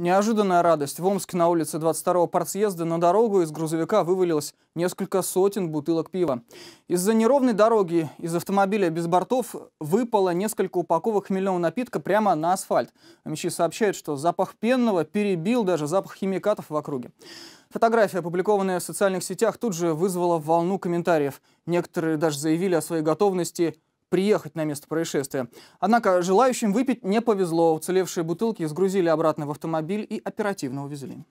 Неожиданная радость. В Омске на улице 22-го партсъезда на дорогу из грузовика вывалилось несколько сотен бутылок пива. Из-за неровной дороги из автомобиля без бортов выпало несколько упаковок хмельного напитка прямо на асфальт. МЧ сообщает, что запах пенного перебил даже запах химикатов в округе. Фотография, опубликованная в социальных сетях, тут же вызвала волну комментариев. Некоторые даже заявили о своей готовности – приехать на место происшествия. Однако желающим выпить не повезло. Уцелевшие бутылки сгрузили обратно в автомобиль и оперативно увезли.